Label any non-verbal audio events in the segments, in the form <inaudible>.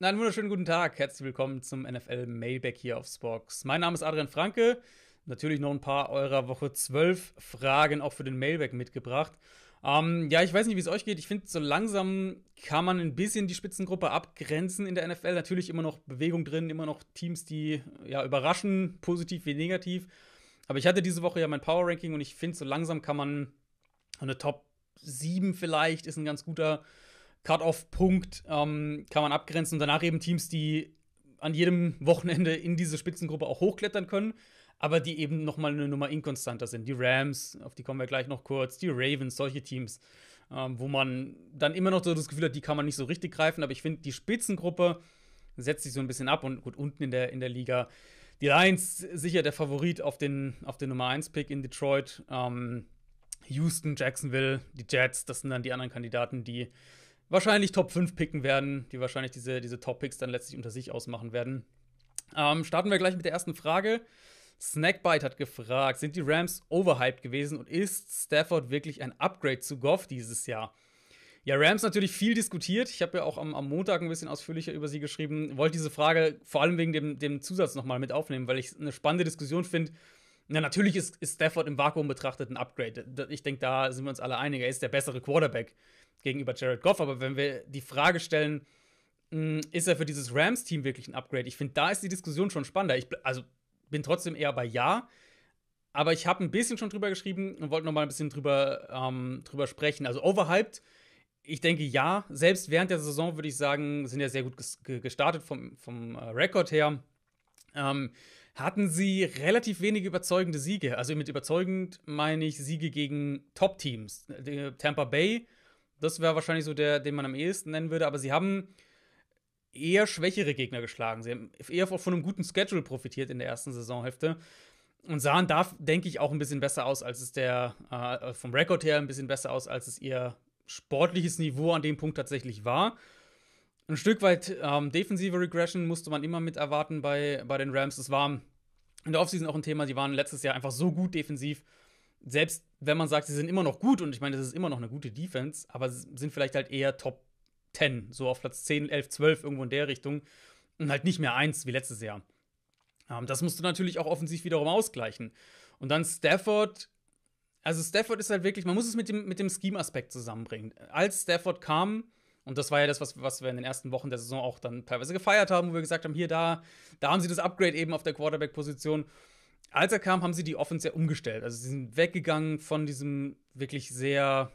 Einen wunderschönen guten Tag. Herzlich willkommen zum NFL Mailback hier auf Sporks. Mein Name ist Adrian Franke. Natürlich noch ein paar eurer Woche 12 Fragen auch für den Mailback mitgebracht. Ähm, ja, ich weiß nicht, wie es euch geht. Ich finde, so langsam kann man ein bisschen die Spitzengruppe abgrenzen in der NFL. Natürlich immer noch Bewegung drin, immer noch Teams, die ja überraschen, positiv wie negativ. Aber ich hatte diese Woche ja mein Power Ranking und ich finde, so langsam kann man eine Top 7 vielleicht ist ein ganz guter cut off Punkt ähm, kann man abgrenzen und danach eben Teams, die an jedem Wochenende in diese Spitzengruppe auch hochklettern können, aber die eben nochmal eine Nummer inkonstanter sind. Die Rams, auf die kommen wir gleich noch kurz, die Ravens, solche Teams, ähm, wo man dann immer noch so das Gefühl hat, die kann man nicht so richtig greifen, aber ich finde, die Spitzengruppe setzt sich so ein bisschen ab und gut, unten in der, in der Liga. Die Lions sicher der Favorit auf den, auf den Nummer 1-Pick in Detroit. Ähm, Houston, Jacksonville, die Jets, das sind dann die anderen Kandidaten, die wahrscheinlich Top 5 picken werden, die wahrscheinlich diese, diese Top-Picks dann letztlich unter sich ausmachen werden. Ähm, starten wir gleich mit der ersten Frage. Snackbite hat gefragt, sind die Rams overhyped gewesen und ist Stafford wirklich ein Upgrade zu Goff dieses Jahr? Ja, Rams natürlich viel diskutiert. Ich habe ja auch am, am, Montag ein bisschen ausführlicher über sie geschrieben. Wollte diese Frage vor allem wegen dem, dem Zusatz nochmal mit aufnehmen, weil ich eine spannende Diskussion finde, na, natürlich ist, ist Stafford im Vakuum betrachtet ein Upgrade. Ich denke, da sind wir uns alle einig. Er ist der bessere Quarterback gegenüber Jared Goff. Aber wenn wir die Frage stellen, hm, ist er für dieses Rams-Team wirklich ein Upgrade? Ich finde, da ist die Diskussion schon spannender. Ich also, bin trotzdem eher bei Ja. Aber ich habe ein bisschen schon drüber geschrieben und wollte noch mal ein bisschen drüber, ähm, drüber sprechen. Also, overhyped, ich denke ja. Selbst während der Saison würde ich sagen, sind ja sehr gut gestartet vom, vom äh, Rekord her. Ähm, hatten sie relativ wenige überzeugende Siege. Also mit überzeugend meine ich Siege gegen Top-Teams. Äh, Tampa Bay, das wäre wahrscheinlich so der, den man am ehesten nennen würde, aber sie haben eher schwächere Gegner geschlagen. Sie haben eher von einem guten Schedule profitiert in der ersten Saisonhälfte und sahen da, denke ich, auch ein bisschen besser aus, als es der, äh, vom Rekord her ein bisschen besser aus, als es ihr sportliches Niveau an dem Punkt tatsächlich war ein Stück weit ähm, defensive Regression musste man immer mit erwarten bei, bei den Rams. Das war in der Offseason auch ein Thema, die waren letztes Jahr einfach so gut defensiv. Selbst wenn man sagt, sie sind immer noch gut, und ich meine, das ist immer noch eine gute Defense, aber sind vielleicht halt eher Top 10, so auf Platz 10, 11, 12, irgendwo in der Richtung. Und halt nicht mehr eins wie letztes Jahr. Ähm, das musst du natürlich auch offensiv wiederum ausgleichen. Und dann Stafford. Also Stafford ist halt wirklich, man muss es mit dem, mit dem Scheme-Aspekt zusammenbringen. Als Stafford kam, und das war ja das, was, was wir in den ersten Wochen der Saison auch dann teilweise gefeiert haben, wo wir gesagt haben, hier, da, da haben sie das Upgrade eben auf der Quarterback-Position. Als er kam, haben sie die Offense ja umgestellt. Also sie sind weggegangen von diesem wirklich sehr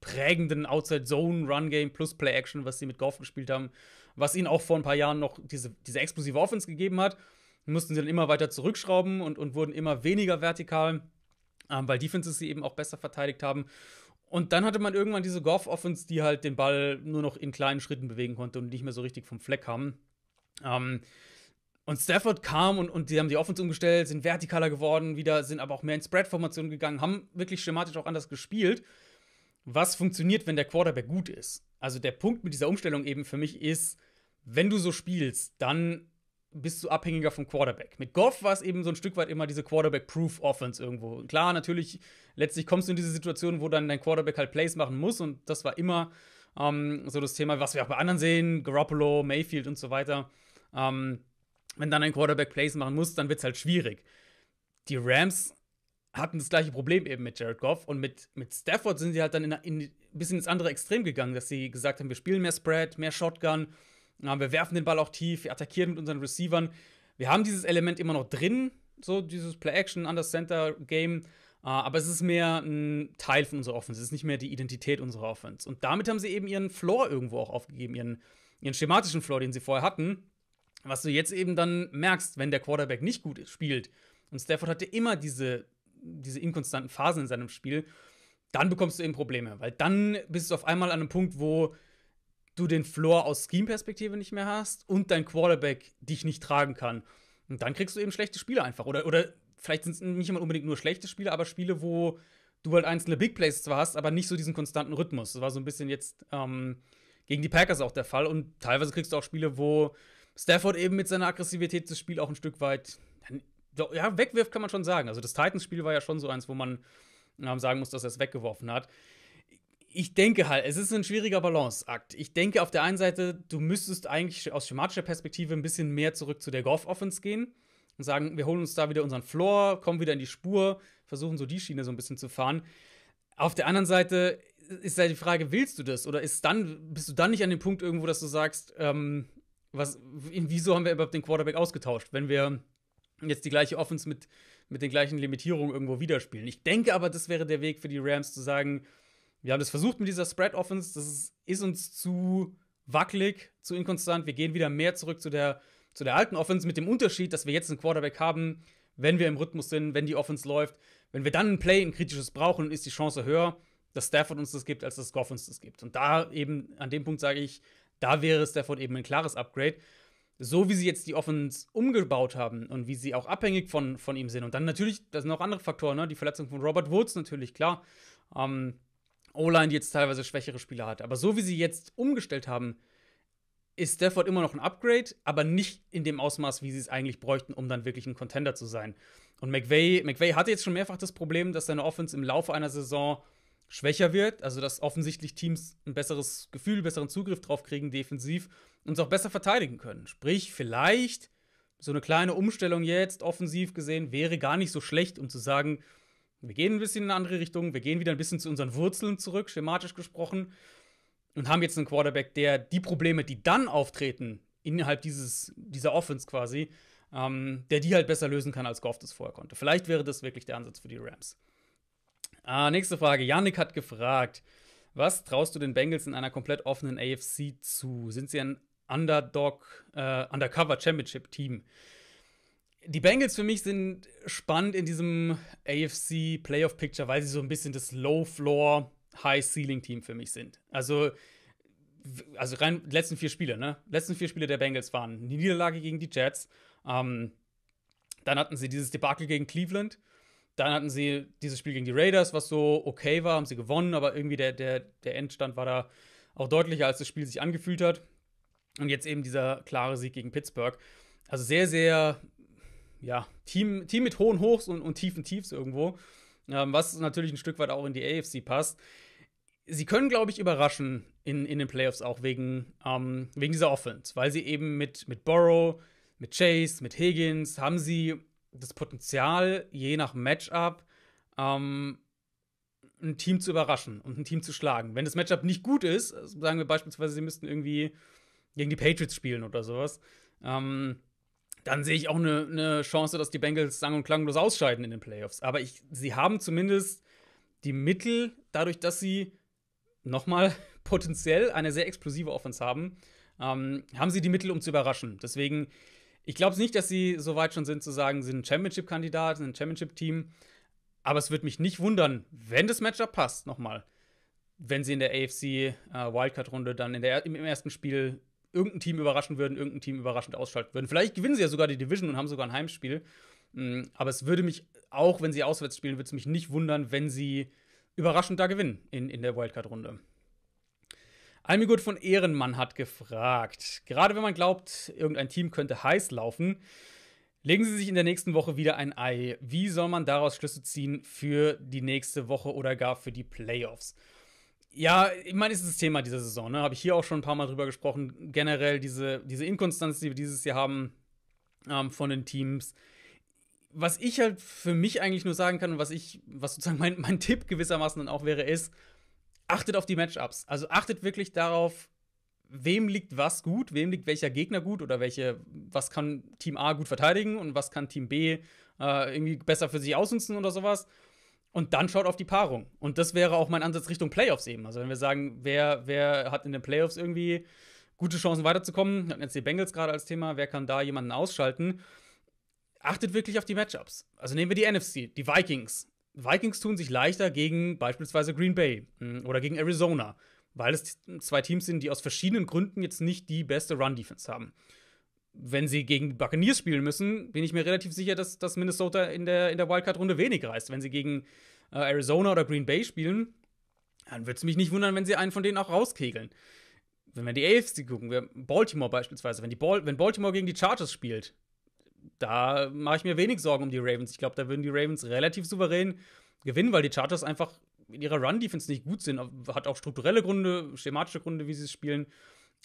prägenden Outside-Zone-Run-Game plus Play-Action, was sie mit Golf gespielt haben, was ihnen auch vor ein paar Jahren noch diese, diese explosive Offense gegeben hat. Mussten sie dann immer weiter zurückschrauben und, und wurden immer weniger vertikal, ähm, weil Defenses sie eben auch besser verteidigt haben. Und dann hatte man irgendwann diese Golf-Offense, die halt den Ball nur noch in kleinen Schritten bewegen konnte und nicht mehr so richtig vom Fleck haben. Ähm, und Stafford kam und, und die haben die Offense umgestellt, sind vertikaler geworden, wieder sind aber auch mehr in Spread-Formation gegangen, haben wirklich schematisch auch anders gespielt. Was funktioniert, wenn der Quarterback gut ist? Also der Punkt mit dieser Umstellung eben für mich ist, wenn du so spielst, dann bist du abhängiger vom Quarterback. Mit Goff war es eben so ein Stück weit immer diese Quarterback-Proof-Offense irgendwo. klar, natürlich, letztlich kommst du in diese Situation, wo dann dein Quarterback halt Plays machen muss. Und das war immer ähm, so das Thema, was wir auch bei anderen sehen, Garoppolo, Mayfield und so weiter. Ähm, wenn dann ein Quarterback Plays machen muss, dann wird es halt schwierig. Die Rams hatten das gleiche Problem eben mit Jared Goff und mit, mit Stafford sind sie halt dann in, in, ein bisschen ins andere Extrem gegangen, dass sie gesagt haben, wir spielen mehr Spread, mehr Shotgun wir werfen den Ball auch tief, wir attackieren mit unseren Receivern. Wir haben dieses Element immer noch drin, so dieses Play-Action, Under-Center-Game. Ah, aber es ist mehr ein Teil von unserer Offense. Es ist nicht mehr die Identität unserer Offense. Und damit haben sie eben ihren Floor irgendwo auch aufgegeben, ihren, ihren schematischen Floor, den sie vorher hatten. Was du jetzt eben dann merkst, wenn der Quarterback nicht gut spielt. Und Stafford hatte immer diese, diese inkonstanten Phasen in seinem Spiel. Dann bekommst du eben Probleme, weil dann bist du auf einmal an einem Punkt, wo du den Floor aus Scheme-Perspektive nicht mehr hast und dein Quarterback dich nicht tragen kann. Und dann kriegst du eben schlechte Spiele einfach. Oder, oder vielleicht sind es nicht immer unbedingt nur schlechte Spiele, aber Spiele, wo du halt einzelne Big Plays zwar hast, aber nicht so diesen konstanten Rhythmus. Das war so ein bisschen jetzt ähm, gegen die Packers auch der Fall. Und teilweise kriegst du auch Spiele, wo Stafford eben mit seiner Aggressivität das Spiel auch ein Stück weit ja, wegwirft, kann man schon sagen. Also das Titans-Spiel war ja schon so eins, wo man ähm, sagen muss, dass er es weggeworfen hat ich denke halt, es ist ein schwieriger Balanceakt. Ich denke auf der einen Seite, du müsstest eigentlich aus schematischer Perspektive ein bisschen mehr zurück zu der Golf-Offense gehen und sagen, wir holen uns da wieder unseren Floor, kommen wieder in die Spur, versuchen so die Schiene so ein bisschen zu fahren. Auf der anderen Seite ist ja halt die Frage, willst du das? Oder ist dann, bist du dann nicht an dem Punkt irgendwo, dass du sagst, ähm, was, wieso haben wir überhaupt den Quarterback ausgetauscht, wenn wir jetzt die gleiche Offense mit, mit den gleichen Limitierungen irgendwo widerspielen? Ich denke aber, das wäre der Weg für die Rams zu sagen, wir haben das versucht mit dieser Spread Offense. Das ist, uns zu wackelig, zu inkonstant. Wir gehen wieder mehr zurück zu der, zu der alten Offense mit dem Unterschied, dass wir jetzt einen Quarterback haben, wenn wir im Rhythmus sind, wenn die Offense läuft. Wenn wir dann ein Play, ein kritisches brauchen, ist die Chance höher, dass Stafford uns das gibt, als dass Goff uns das gibt. Und da eben, an dem Punkt sage ich, da wäre Stafford eben ein klares Upgrade. So wie sie jetzt die Offense umgebaut haben und wie sie auch abhängig von, von ihm sind. Und dann natürlich, da sind auch andere Faktoren, ne? die Verletzung von Robert Woods natürlich, klar. Ähm, O-Line, die jetzt teilweise schwächere Spieler hat. Aber so wie sie jetzt umgestellt haben, ist Stafford immer noch ein Upgrade, aber nicht in dem Ausmaß, wie sie es eigentlich bräuchten, um dann wirklich ein Contender zu sein. Und McVay, McVay hatte jetzt schon mehrfach das Problem, dass seine Offense im Laufe einer Saison schwächer wird, also dass offensichtlich Teams ein besseres Gefühl, besseren Zugriff drauf kriegen defensiv und es auch besser verteidigen können. Sprich, vielleicht so eine kleine Umstellung jetzt offensiv gesehen wäre gar nicht so schlecht, um zu sagen, wir gehen ein bisschen in eine andere Richtung, wir gehen wieder ein bisschen zu unseren Wurzeln zurück, schematisch gesprochen, und haben jetzt einen Quarterback, der die Probleme, die dann auftreten, innerhalb dieses, dieser Offense quasi, ähm, der die halt besser lösen kann, als Goff das vorher konnte. Vielleicht wäre das wirklich der Ansatz für die Rams. Äh, nächste Frage. Yannick hat gefragt, was traust du den Bengals in einer komplett offenen AFC zu? Sind sie ein Underdog, äh, Undercover Championship Team? die Bengals für mich sind spannend in diesem AFC Playoff Picture, weil sie so ein bisschen das Low Floor, High Ceiling Team für mich sind. Also, also rein letzten vier Spiele, ne? Letzten vier Spiele der Bengals waren die Niederlage gegen die Jets. Ähm, dann hatten sie dieses Debakel gegen Cleveland. Dann hatten sie dieses Spiel gegen die Raiders, was so okay war, haben sie gewonnen, aber irgendwie der, der, der Endstand war da auch deutlicher, als das Spiel sich angefühlt hat. Und jetzt eben dieser klare Sieg gegen Pittsburgh. Also sehr, sehr ja, Team, Team mit hohen Hochs und, und tiefen Tiefs irgendwo, ähm, was natürlich ein Stück weit auch in die AFC passt. Sie können, glaube ich, überraschen in, in den Playoffs auch wegen, ähm, wegen dieser Offense, weil sie eben mit, mit Burrow, mit Chase, mit Higgins haben sie das Potenzial, je nach Matchup, ähm, ein Team zu überraschen und ein Team zu schlagen. Wenn das Matchup nicht gut ist, also sagen wir beispielsweise, sie müssten irgendwie gegen die Patriots spielen oder sowas, ähm, dann sehe ich auch eine, eine Chance, dass die Bengals sang- und klanglos ausscheiden in den Playoffs. Aber ich, sie haben zumindest die Mittel, dadurch, dass sie nochmal <laughs> potenziell eine sehr explosive Offense haben, ähm, haben sie die Mittel, um zu überraschen. Deswegen, ich glaube nicht, dass sie so weit schon sind, zu sagen, sie sind ein Championship-Kandidat, ein Championship-Team. Aber es würde mich nicht wundern, wenn das Matchup passt, nochmal, wenn sie in der AFC äh, Wildcard-Runde dann in der, im ersten Spiel irgendein Team überraschen würden, irgendein Team überraschend ausschalten würden. Vielleicht gewinnen sie ja sogar die Division und haben sogar ein Heimspiel. Mm, aber es würde mich, auch wenn sie auswärts spielen, würde es mich nicht wundern, wenn sie überraschend da gewinnen in, in der Wildcard-Runde. Almigut von Ehrenmann hat gefragt, gerade wenn man glaubt, irgendein Team könnte heiß laufen, legen Sie sich in der nächsten Woche wieder ein Ei. Wie soll man daraus Schlüsse ziehen für die nächste Woche oder gar für die Playoffs? Ja, ich meine, es ist das Thema dieser Saison, ne? Habe ich hier auch schon ein paar Mal drüber gesprochen. Generell diese, diese Inkonstanz, die wir dieses Jahr haben ähm, von den Teams. Was ich halt für mich eigentlich nur sagen kann und was ich, was sozusagen mein, mein Tipp gewissermaßen dann auch wäre, ist, achtet auf die Matchups. Also achtet wirklich darauf, wem liegt was gut, wem liegt welcher Gegner gut oder welche, was kann Team A gut verteidigen und was kann Team B äh, irgendwie besser für sich ausnutzen oder sowas. Und dann schaut auf die Paarung. Und das wäre auch mein Ansatz Richtung Playoffs eben. Also wenn wir sagen, wer, wer hat in den Playoffs irgendwie gute Chancen weiterzukommen, wir hatten jetzt die Bengals gerade als Thema, wer kann da jemanden ausschalten? Achtet wirklich auf die Matchups. Also nehmen wir die NFC, die Vikings. Vikings tun sich leichter gegen beispielsweise Green Bay hm, oder gegen Arizona, weil es zwei Teams sind, die aus verschiedenen Gründen jetzt nicht die beste Run-Defense haben wenn sie gegen die Buccaneers spielen müssen, bin ich mir relativ sicher, dass, dass Minnesota in der, in der Wildcard-Runde wenig reißt. Wenn sie gegen äh, Arizona oder Green Bay spielen, dann würde es mich nicht wundern, wenn sie einen von denen auch rauskegeln. Wenn wir die AFC gucken, Baltimore beispielsweise, wenn, die Ball, wenn Baltimore gegen die Chargers spielt, da mache ich mir wenig Sorgen um die Ravens. Ich glaube, da würden die Ravens relativ souverän gewinnen, weil die Chargers einfach in ihrer Run-Defense nicht gut sind. Hat auch strukturelle Gründe, schematische Gründe, wie sie es spielen.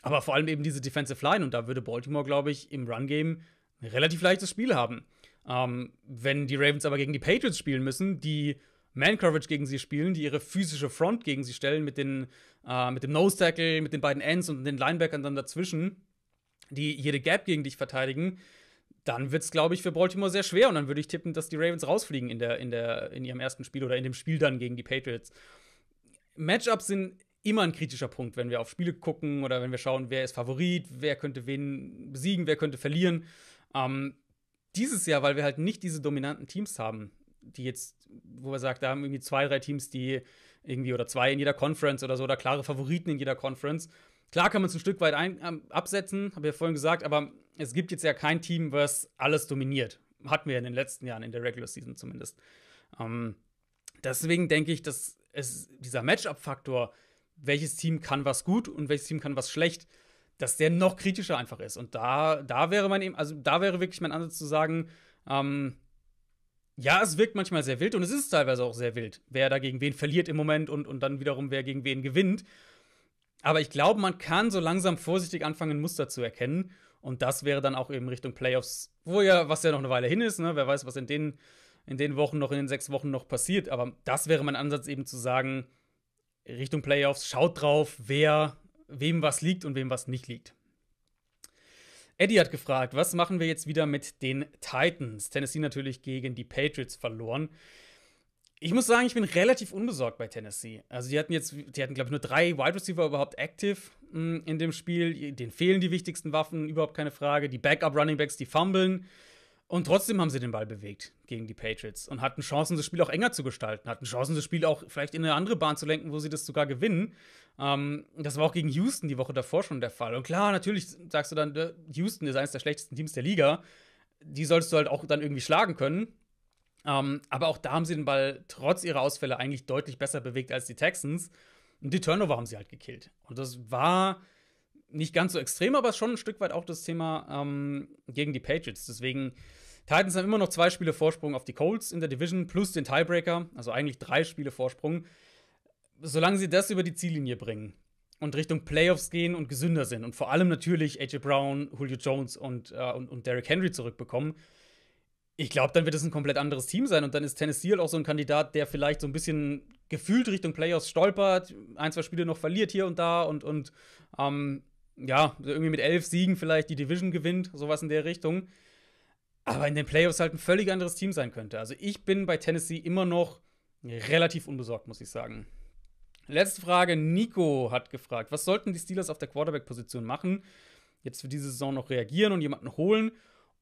Aber vor allem eben diese Defensive Line. Und da würde Baltimore, glaube ich, im Run-Game ein relativ leichtes Spiel haben. Ähm, wenn die Ravens aber gegen die Patriots spielen müssen, die Man-Coverage gegen sie spielen, die ihre physische Front gegen sie stellen, mit, den, äh, mit dem Nose-Tackle, mit den beiden Ends und den Linebackern dann dazwischen, die jede Gap gegen dich verteidigen, dann wird es, glaube ich, für Baltimore sehr schwer. Und dann würde ich tippen, dass die Ravens rausfliegen in, der, in, der, in ihrem ersten Spiel oder in dem Spiel dann gegen die Patriots. Matchups sind immer ein kritischer Punkt, wenn wir auf Spiele gucken oder wenn wir schauen, wer ist Favorit, wer könnte wen besiegen, wer könnte verlieren. Ähm, dieses Jahr, weil wir halt nicht diese dominanten Teams haben, die jetzt, wo wir sagt, da haben irgendwie zwei, drei Teams, die irgendwie oder zwei in jeder Conference oder so oder klare Favoriten in jeder Conference. Klar kann man es ein Stück weit ein, ähm, absetzen, habe ich ja vorhin gesagt, aber es gibt jetzt ja kein Team, was alles dominiert. Hatten wir in den letzten Jahren, in der Regular Season zumindest. Ähm, deswegen denke ich, dass es, dieser Matchup-Faktor welches Team kann was gut und welches Team kann was schlecht, dass der noch kritischer einfach ist. Und da, da wäre mein eben, also da wäre wirklich mein Ansatz zu sagen, ähm, ja, es wirkt manchmal sehr wild und es ist teilweise auch sehr wild, wer da gegen wen verliert im Moment und, und dann wiederum wer gegen wen gewinnt. Aber ich glaube, man kann so langsam vorsichtig anfangen, Muster zu erkennen. Und das wäre dann auch eben Richtung Playoffs, wo ja, was ja noch eine Weile hin ist, ne? wer weiß, was in den, in den Wochen noch, in den sechs Wochen noch passiert. Aber das wäre mein Ansatz eben zu sagen, Richtung Playoffs. Schaut drauf, wer wem was liegt und wem was nicht liegt. Eddie hat gefragt, was machen wir jetzt wieder mit den Titans? Tennessee natürlich gegen die Patriots verloren. Ich muss sagen, ich bin relativ unbesorgt bei Tennessee. Also die hatten jetzt, die hatten glaube ich nur drei Wide Receiver überhaupt active mm, in dem Spiel. Den fehlen die wichtigsten Waffen, überhaupt keine Frage. Die Backup Running Backs, die fummeln. Und trotzdem haben sie den Ball bewegt gegen die Patriots und hatten Chancen, das Spiel auch enger zu gestalten, hatten Chancen, das Spiel auch vielleicht in eine andere Bahn zu lenken, wo sie das sogar gewinnen. Ähm, das war auch gegen Houston die Woche davor schon der Fall. Und klar, natürlich sagst du dann, äh, Houston ist eines der schlechtesten Teams der Liga. Die solltest du halt auch dann irgendwie schlagen können. Ähm, aber auch da haben sie den Ball trotz ihrer Ausfälle eigentlich deutlich besser bewegt als die Texans. Und die Turnover haben sie halt gekillt. Und das war nicht ganz so extrem, aber schon ein Stück weit auch das Thema ähm, gegen die Patriots. Deswegen Titans haben immer noch zwei Spiele Vorsprung auf die Colts in der Division plus den Tiebreaker, also eigentlich drei Spiele Vorsprung. Solange sie das über die Ziellinie bringen und Richtung Playoffs gehen und gesünder sind und vor allem natürlich AJ Brown, Julio Jones und, äh, und, und Derrick Henry zurückbekommen, ich glaube, dann wird es ein komplett anderes Team sein und dann ist Tennessee halt auch so ein Kandidat, der vielleicht so ein bisschen gefühlt Richtung Playoffs stolpert, ein, zwei Spiele noch verliert hier und da und, und ähm, ja, irgendwie mit elf Siegen vielleicht die Division gewinnt, sowas in der Richtung aber in den Playoffs halt ein völlig anderes Team sein könnte. Also ich bin bei Tennessee immer noch relativ unbesorgt, muss ich sagen. Letzte Frage. Nico hat gefragt, was sollten die Steelers auf der Quarterback-Position machen? Jetzt für diese Saison noch reagieren und jemanden holen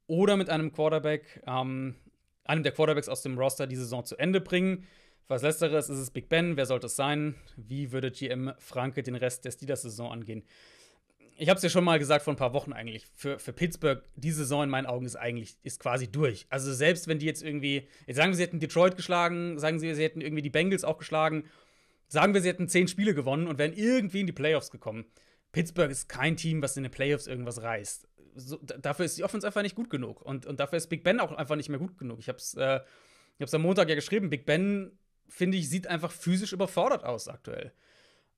oder mit einem Quarterback, ähm, einem der Quarterbacks aus dem Roster die Saison zu Ende bringen? Was letzteres ist es Big Ben. Wer sollte es sein? Wie würde GM Franke den Rest der Steelers-Saison angehen? ich habe es ja schon mal gesagt vor ein paar Wochen eigentlich, für, für Pittsburgh, die Saison in meinen Augen ist eigentlich, ist quasi durch. Also selbst wenn die jetzt irgendwie, jetzt sagen wir, sie hätten Detroit geschlagen, sagen sie, sie hätten irgendwie die Bengals auch geschlagen, sagen wir, sie hätten zehn Spiele gewonnen und wären irgendwie in die Playoffs gekommen. Pittsburgh ist kein Team, was in den Playoffs irgendwas reißt. So, dafür ist die Offense einfach nicht gut genug. Und, und dafür ist Big Ben auch einfach nicht mehr gut genug. Ich habe es äh, am Montag ja geschrieben. Big Ben, finde ich, sieht einfach physisch überfordert aus aktuell.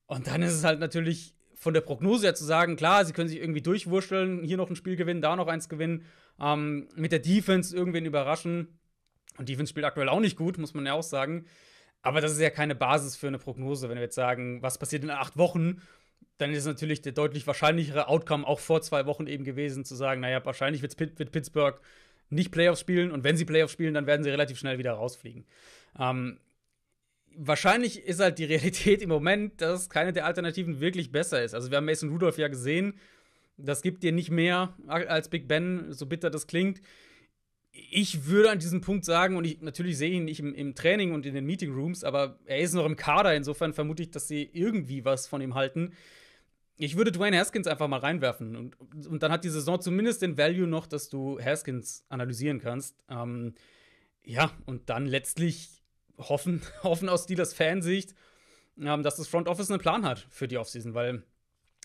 Und dann ist es halt natürlich von der Prognose her zu sagen, klar, sie können sich irgendwie durchwurschteln, hier noch ein Spiel gewinnen, da noch eins gewinnen, ähm, mit der Defense irgendwen überraschen. Und Defense spielt aktuell auch nicht gut, muss man ja auch sagen. Aber das ist ja keine Basis für eine Prognose. Wenn wir jetzt sagen, was passiert in acht Wochen, dann ist natürlich der deutlich wahrscheinlichere Outcome auch vor zwei Wochen eben gewesen, zu sagen, naja, wahrscheinlich wird Pittsburgh nicht Playoffs spielen und wenn sie Playoffs spielen, dann werden sie relativ schnell wieder rausfliegen. Ähm, wahrscheinlich ist halt die <laughs> Realität im Moment, dass keine der Alternativen wirklich besser ist. Also wir haben Mason Rudolph ja gesehen, das gibt dir nicht mehr als Big Ben, so bitter das klingt. Ich würde an diesem Punkt sagen, und ich natürlich sehe ihn nicht im, im Training und in den Meeting Rooms, aber er ist noch im Kader, insofern vermute ich, dass sie irgendwie was von ihm halten. Ich würde Dwayne Haskins einfach mal reinwerfen und, und dann hat die Saison zumindest den Value noch, dass du Haskins analysieren kannst. Ähm, ja, und dann letztlich hoffen, <laughs> hoffen aus Steelers Fansicht, ähm, dass das Front Office einen Plan hat für die Offseason, weil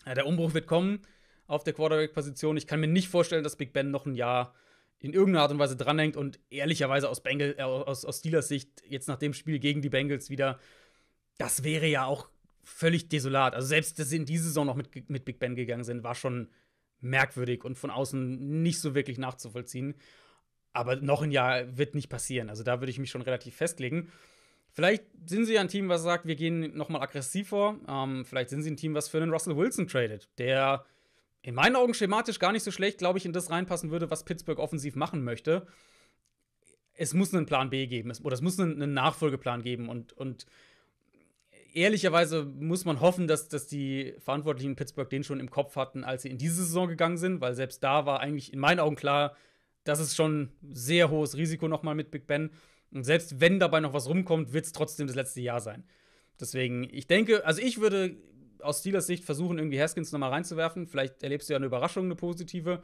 äh, der Umbruch wird kommen auf der Quarterback-Position. Ich kann mir nicht vorstellen, dass Big Ben noch ein Jahr in irgendeiner Art und Weise dranhängt und ehrlicherweise aus, Bengel, äh, aus, aus Steelers Sicht jetzt nach dem Spiel gegen die Bengals wieder, das wäre ja auch völlig desolat. Also selbst, dass sie in diese Saison noch mit, mit Big Ben gegangen sind, war schon merkwürdig und von außen nicht so wirklich nachzuvollziehen. Aber noch ein Jahr wird nicht passieren. Also da würde ich mich schon relativ festlegen. Vielleicht sind sie ja ein Team, was sagt, wir gehen nochmal aggressiv vor. Ähm, vielleicht sind sie ein Team, was für einen Russell Wilson tradet, der in meinen Augen schematisch gar nicht so schlecht, glaube ich, in das reinpassen würde, was Pittsburgh offensiv machen möchte. Es muss einen Plan B geben, es, oder es muss einen, einen Nachfolgeplan geben. Und, und ehrlicherweise muss man hoffen, dass, dass die Verantwortlichen in Pittsburgh den schon im Kopf hatten, als sie in diese Saison gegangen sind, weil selbst da war eigentlich in meinen Augen klar, das ist schon sehr hohes Risiko nochmal mit Big Ben. Und selbst wenn dabei noch was rumkommt, wird es trotzdem das letzte Jahr sein. Deswegen, ich denke, also ich würde aus Steelers Sicht versuchen, irgendwie Haskins nochmal reinzuwerfen. Vielleicht erlebst du ja eine Überraschung, eine positive.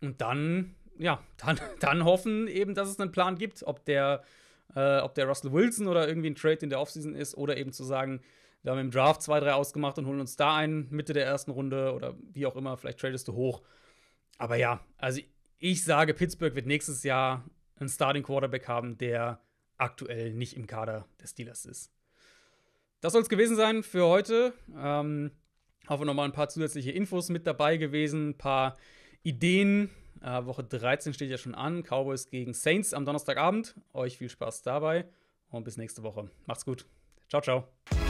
Und dann, ja, dann, <laughs> dann hoffen eben, dass es einen Plan gibt, ob der, äh, ob der Russell Wilson oder irgendwie ein Trade in der Offseason ist oder eben zu sagen, wir haben im Draft zwei, drei ausgemacht und holen uns da einen Mitte der ersten Runde oder wie auch immer, vielleicht tradest du hoch. Aber ja, also ich. Ich sage, Pittsburgh wird nächstes Jahr einen Starting Quarterback haben, der aktuell nicht im Kader des Steelers ist. Das soll es gewesen sein für heute. Ähm, hoffe nochmal ein paar zusätzliche Infos mit dabei gewesen, ein paar Ideen. Äh, Woche 13 steht ja schon an. Cowboys gegen Saints am Donnerstagabend. Euch viel Spaß dabei und bis nächste Woche. Macht's gut. Ciao, ciao.